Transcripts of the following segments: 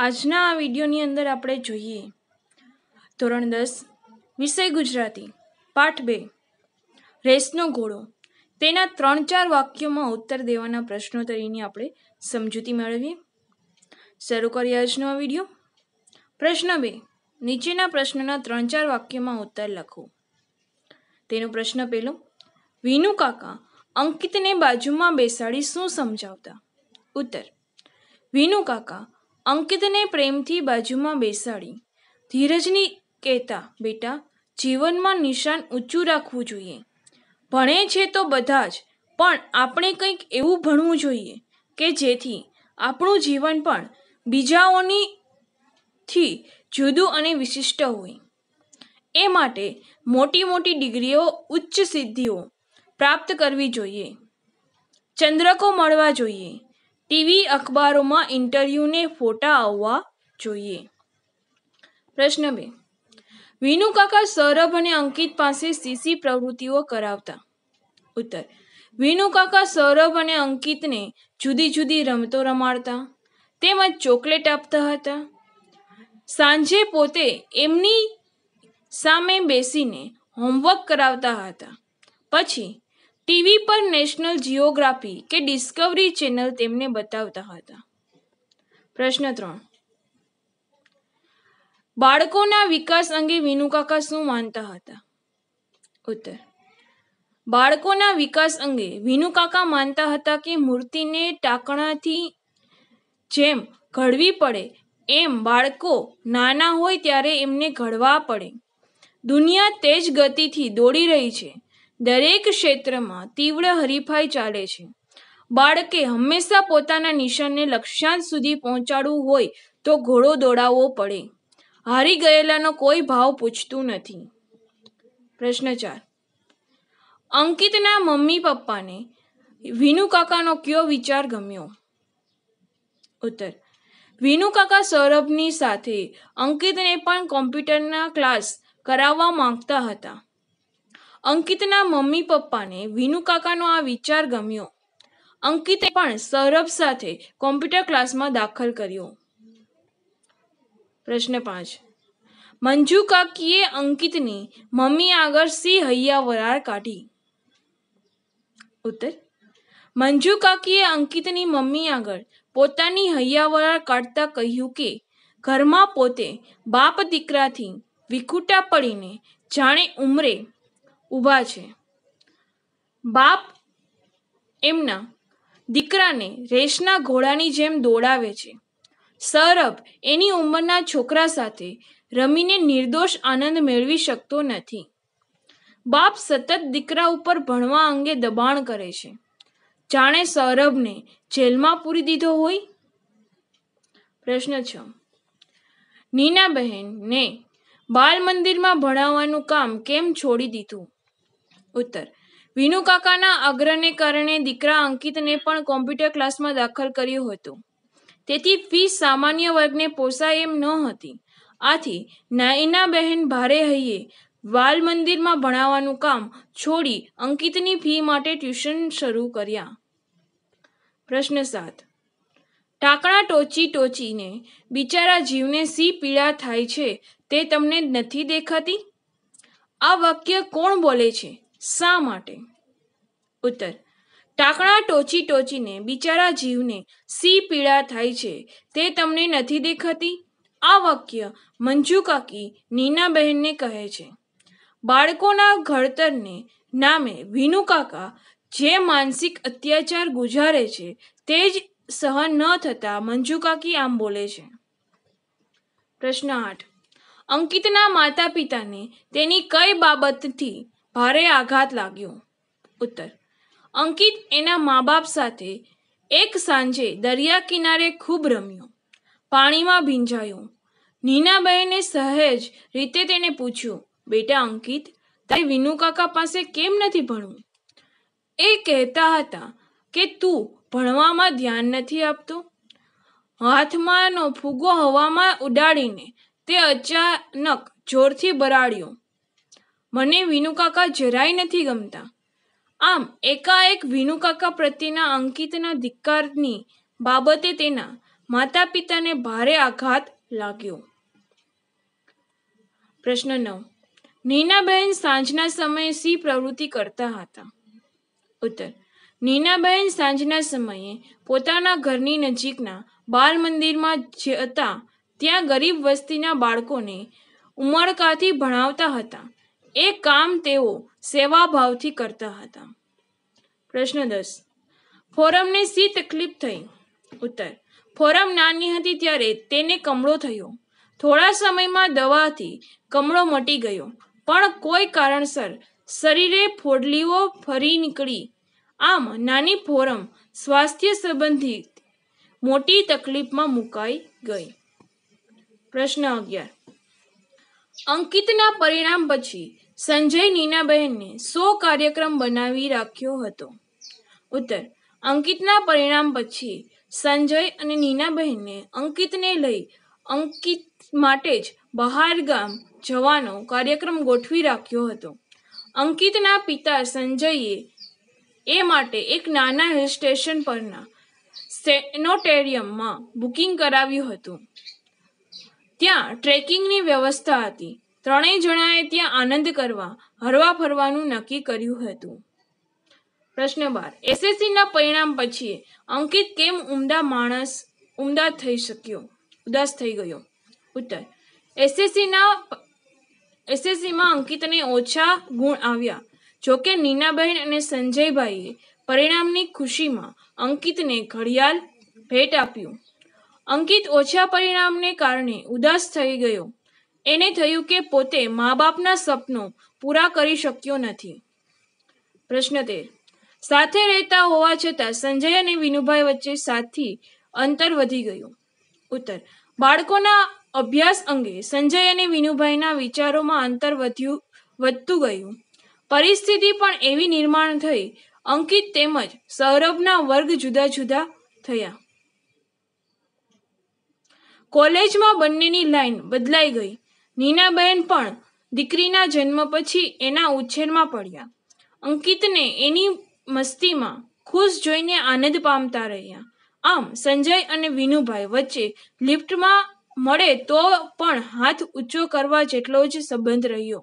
આજના આ વિડીયોની અંદર આપણે જોઈએ ધોરણ દસ વિષય ગુજરાતી પાઠ બે રેસનો ઘોડો તેના ત્રણ ચાર વાક્યોમાં ઉત્તર દેવાના પ્રશ્નો તરીની આપણે સમજૂતી મેળવીએ શરૂ કરીએ આજનો આ વિડીયો પ્રશ્ન બે નીચેના પ્રશ્નના ત્રણ ચાર વાક્યોમાં ઉત્તર લખો તેનો પ્રશ્ન પહેલો વિનુ કાકા અંકિતને બાજુમાં બેસાડી શું સમજાવતા ઉત્તર વિનુ કાકા અંકિતને પ્રેમથી બાજુમાં બેસાડી ધીરજની કહેતા બેટા જીવનમાં નિશાન ઊંચું રાખવું જોઈએ ભણે છે તો બધા જ પણ આપણે કંઈક એવું ભણવું જોઈએ કે જેથી આપણું જીવન પણ બીજાઓની થી જુદું અને વિશિષ્ટ હોય એ માટે મોટી મોટી ડિગ્રીઓ ઉચ્ચ સિદ્ધિઓ પ્રાપ્ત કરવી જોઈએ ચંદ્રકો મળવા જોઈએ ટીવી અખબારોમાં ઇન્ટરવ્યૂને ફોટા આવવા જોઈએ પ્રશ્ન બે વિનુકાકા સૌરભ અને અંકિત પાસે સીસી પ્રવૃત્તિઓ કરાવતા ઉત્તર વિનુકાકા સૌરભ અને અંકિતને જુદી જુદી રમતો રમાડતા તેમજ ચોકલેટ આપતા હતા સાંજે પોતે એમની સામે બેસીને હોમવર્ક કરાવતા હતા પછી ટીવી પર નેશનલ જિયોગ્રાફી કે ડિસ્કવરી ચેનલ તેમને બતાવતા હતા પ્રશ્ન ત્રણ બાળકોના વિકાસ અંગે વિનુકાકા શું માનતા હતા ઉત્તર બાળકોના વિકાસ અંગે વિનુકાકા માનતા હતા કે મૂર્તિને ટાંકણાથી જેમ ઘડવી પડે એમ બાળકો નાના હોય ત્યારે એમને ઘડવા પડે દુનિયા તેજ ગતિથી દોડી રહી છે દરેક ક્ષેત્રમાં તીવ્ર હરીફાઈ ચાલે છે બાળકે હંમેશા પોતાના નિશાનને લક્ષ્યાંત સુધી પહોંચાડવું હોય તો ઘોડો દોડાવવો પડે હારી ગયેલાનો કોઈ ભાવ પૂછતું નથી પ્રશ્ન ચાર અંકિતના મમ્મી પપ્પાને વિનુકાકાનો કયો વિચાર ગમ્યો ઉત્તર વિનુકાકા સૌરભની સાથે અંકિતને પણ કોમ્પ્યુટરના ક્લાસ કરાવવા માંગતા હતા અંકિતના મમ્મી પપ્પાને વિનુ કાકાનો આ વિચાર ગમ્યો અંકિતે પણ સૌરભ સાથે કોમ્પ્યુટર ક્લાસમાં દાખલ કર્યો પ્રશ્ન પાંચ મંજુ કાકીએ અંકિતની મમ્મી આગળ સિંહ હૈયા વરાળ કાઢી ઉત્તર મંજુ કાકીએ અંકિતની મમ્મી આગળ પોતાની હૈયાવરાળ કાઢતા કહ્યું કે ઘરમાં પોતે બાપ દીકરાથી વિખૂટા પડીને જાણે ઉમરે ઊભા છે બાપ એમના દીકરાને રેસના ઘોડાની જેમ દોડાવે છે સૌરભ એની ઉંમરના છોકરા સાથે રમીને નિર્દોષ આનંદ મેળવી શકતો નથી બાપ સતત દીકરા ઉપર ભણવા અંગે દબાણ કરે છે જાણે સૌરભને જેલમાં પૂરી દીધો હોય પ્રશ્ન છ બહેનને બાલ મંદિરમાં ભણાવવાનું કામ કેમ છોડી દીધું ઉત્તર વિનુકાકાના આગ્રહને કારણે દીકરા અંકિતને પણ કોમ્પ્યુટર ક્લાસમાં દાખલ કર્યો હતો તેથી ફી સામાન્ય વર્ગને પોસાય એમ ન હતી આથી નાઈના બહેન ભારે હૈયે વાલ મંદિરમાં ભણાવવાનું કામ છોડી અંકિતની ફી માટે ટ્યુશન શરૂ કર્યા પ્રશ્ન સાત ટાંકણા ટોચી ટોચીને બિચારા જીવને સી પીડા થાય છે તે તમને નથી દેખાતી આ વાક્ય કોણ બોલે છે શા માટે ઉત્તર ટાંકણા ટોચી ટોચીને બિચારા જીવને સી પીડા થાય છે તે તમને નથી દેખાતી આ વાક્ય મંજુ કાકી નીનાબહેનને કહે છે બાળકોના ઘડતરને નામે વિનુ કાકા જે માનસિક અત્યાચાર ગુજારે છે તે જ સહન ન થતા મંજુકાકી આમ બોલે છે પ્રશ્ન આઠ અંકિતના માતા પિતાને તેની કઈ બાબતથી ભારે આઘાત લાગ્યો ઉત્તર અંકિત એના મા બાપ સાથે એક સાંજે દરિયા કિનારે ખૂબ રમ્યો પાણીમાં ભીંજાયો નીનાબહેને સહેજ રીતે તેને પૂછ્યું બેટા અંકિત તારે વિનુકાકા પાસે કેમ નથી ભણવું એ કહેતા હતા કે તું ભણવામાં ધ્યાન નથી આપતો હાથમાંનો ફૂગો હવામાં ઉડાડીને તે અચાનક જોરથી બરાડ્યો મને વિનુકાકા જરાય નથી ગમતા આમ એકાએક વિનુકાકા પ્રત્યેના અંકિતના ધિક્કારની બાબતે તેના માતા પિતાને ભારે આઘાત લાગ્યો પ્રશ્ન નવ નીનાબહેન સાંજના સમયે સી પ્રવૃત્તિ કરતા હતા ઉત્તર નીનાબહેન સાંજના સમયે પોતાના ઘરની નજીકના બાલ મંદિરમાં જતા ત્યાં ગરીબ વસ્તીના બાળકોને ઉમળકાથી ભણાવતા હતા એ કામ તેઓ સેવાભાવથી કરતા હતા પ્રશ્ન દસ ફોરમને સી તકલીફ થઈ ઉત્તર ફોરમ નાની હતી ત્યારે તેને કમળો થયો થોડા સમયમાં દવાથી કમળો મટી ગયો પણ કોઈ કારણસર શરીરે ફોડલીઓ ફરી નીકળી આમ નાની ફોરમ સ્વાસ્થ્ય સંબંધિત મોટી તકલીફમાં મુકાઈ ગઈ પ્રશ્ન અગિયાર અંકિતના પરિણામ પછી સંજય નીનાબહેનને સો કાર્યક્રમ બનાવી રાખ્યો હતો ઉત્તર અંકિતના પરિણામ પછી સંજય અને નીનાબહેનને અંકિતને લઈ અંકિત માટે જ બહાર ગામ જવાનો કાર્યક્રમ ગોઠવી રાખ્યો હતો અંકિતના પિતા સંજયે એ માટે એક નાના હિલ સ્ટેશન પરના સેનોટેરિયમમાં બુકિંગ કરાવ્યું હતું ત્યાં ટ્રેકિંગની વ્યવસ્થા હતી ત્રણેય જણાએ ત્યાં આનંદ કરવા હરવા ફરવાનું નક્કી કર્યું હતું પ્રશ્ન બાર એસએસસીના પરિણામ પછી અંકિત કેમ ઉમદા માણસ ઉમદા થઈ શક્યો ઉદાસ થઈ ગયો ઉત્તર એસએસસીના એસએસસીમાં અંકિતને ઓછા ગુણ આવ્યા જોકે નીનાબહેન અને સંજયભાઈએ પરિણામની ખુશીમાં અંકિતને ઘડિયાળ ભેટ આપ્યું અંકિત ઓછા પરિણામને કારણે ઉદાસ થઈ ગયો એને થયું કે પોતે મા બાપના સપનો પૂરા કરી શક્યો નથી પ્રશ્ન તેર સાથે રહેતા હોવા છતાં સંજય અને વિનુભાઈ વચ્ચે સાથી અંતર વધી ગયું ઉત્તર બાળકોના અભ્યાસ અંગે સંજય અને વિનુભાઈના વિચારોમાં અંતર વધ્યું વધતું ગયું પરિસ્થિતિ પણ એવી નિર્માણ થઈ અંકિત તેમજ સૌરભના વર્ગ જુદા જુદા થયા કોલેજમાં બંનેની લાઈન બદલાઈ ગઈ નીનાબહેન પણ દીકરીના જન્મ પછી એના ઉછેરમાં પડ્યા અંકિતને એની મસ્તીમાં ખુશ જોઈને આનંદ પામતા રહ્યા આમ સંજય અને વિનુભાઈ વચ્ચે લિફ્ટમાં મળે તો પણ હાથ ઊંચો કરવા જેટલો જ સંબંધ રહ્યો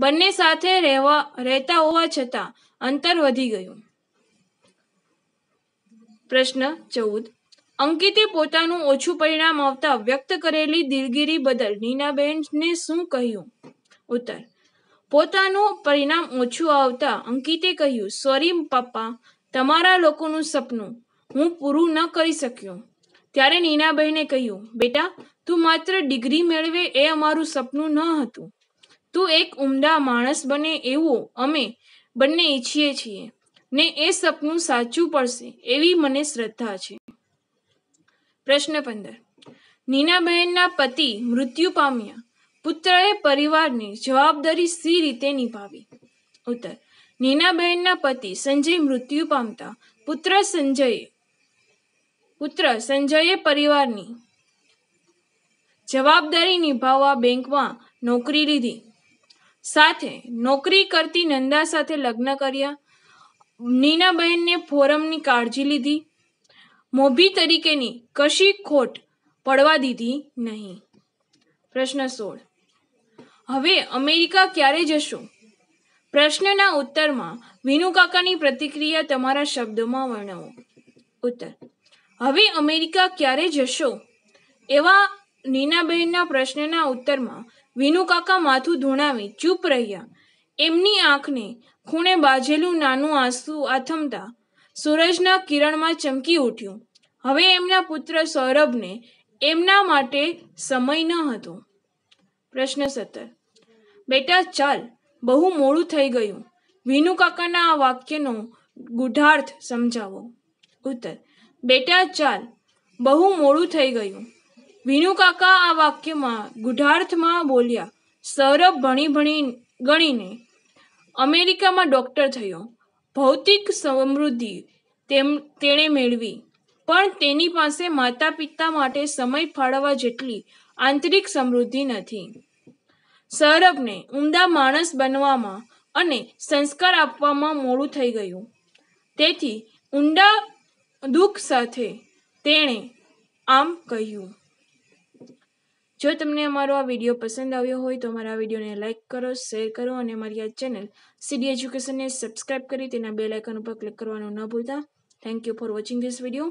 બંને સાથે રહેવા રહેતા હોવા છતાં અંતર વધી ગયું પ્રશ્ન ચૌદ અંકિતે પોતાનું ઓછું પરિણામ આવતા વ્યક્ત કરેલી દિલગીરી બદલ નીનાબેનને શું કહ્યું ઉત્તર પોતાનું પરિણામ ઓછું આવતા અંકિતે કહ્યું સોરી પપ્પા તમારા લોકોનું સપનું હું પૂરું ન કરી શક્યો ત્યારે નીનાબહેને કહ્યું બેટા તું માત્ર ડિગ્રી મેળવે એ અમારું સપનું ન હતું તું એક ઉમદા માણસ બને એવું અમે બંને ઈચ્છીએ છીએ ને એ સપનું સાચું પડશે એવી મને શ્રદ્ધા છે પ્રશ્ન પંદર નીનાબહેનના પતિ મૃત્યુ પામ્યા પુત્રએ પરિવારની જવાબદારી સી રીતે નિભાવી ઉત્તર નીનાબહેનના પતિ સંજય મૃત્યુ પામતા પુત્ર સંજયે પુત્ર સંજયે પરિવારની જવાબદારી નિભાવવા બેંકમાં નોકરી લીધી સાથે નોકરી કરતી નંદા સાથે લગ્ન કર્યા નીનાબહેનને ફોરમની કાળજી લીધી મોભી તરીકેની કશી ખોટ પડવા દીધી નહીં પ્રશ્ન સોળ હવે અમેરિકા ક્યારે જશો પ્રશ્નના ઉત્તરમાં વિનુકાકાની પ્રતિક્રિયા તમારા શબ્દોમાં વર્ણવો ઉત્તર હવે અમેરિકા ક્યારે જશો એવા નીનાબહેનના પ્રશ્નના ઉત્તરમાં વિનુકાકા માથું ધૂણાવી ચૂપ રહ્યા એમની આંખને ખૂણે બાજેલું નાનું આંસુ આથમતા સૂરજના કિરણમાં ચમકી ઉઠ્યું હવે એમના પુત્ર સૌરભને એમના માટે સમય ન હતો પ્રશ્ન સત્તર બેટા ચાલ બહુ મોડું થઈ ગયું વિનુકાકાના આ વાક્યનો ગુઢાર્થ સમજાવો ઉત્તર બેટા ચાલ બહુ મોડું થઈ ગયું વિનુકાકા આ વાક્યમાં ગુઢાર્થમાં બોલ્યા સૌરભ ભણી ભણી ગણીને અમેરિકામાં ડૉક્ટર થયો ભૌતિક સમૃદ્ધિ તેમ તેણે મેળવી પણ તેની પાસે માતા પિતા માટે સમય ફાળવવા જેટલી આંતરિક સમૃદ્ધિ નથી સૌરભને ઊંડા માણસ બનવામાં અને સંસ્કાર આપવામાં મોડું થઈ ગયું તેથી ઊંડા દુઃખ સાથે તેણે આમ કહ્યું જો તમને અમારો આ વિડીયો પસંદ આવ્યો હોય તો અમારા વિડીયોને લાઇક કરો શેર કરો અને અમારી આ ચેનલ સીડી એજ્યુકેશનને સબસ્ક્રાઇબ કરી તેના બે લાઇકન ઉપર ક્લિક કરવાનું ન ભૂલતા thank you for watching this video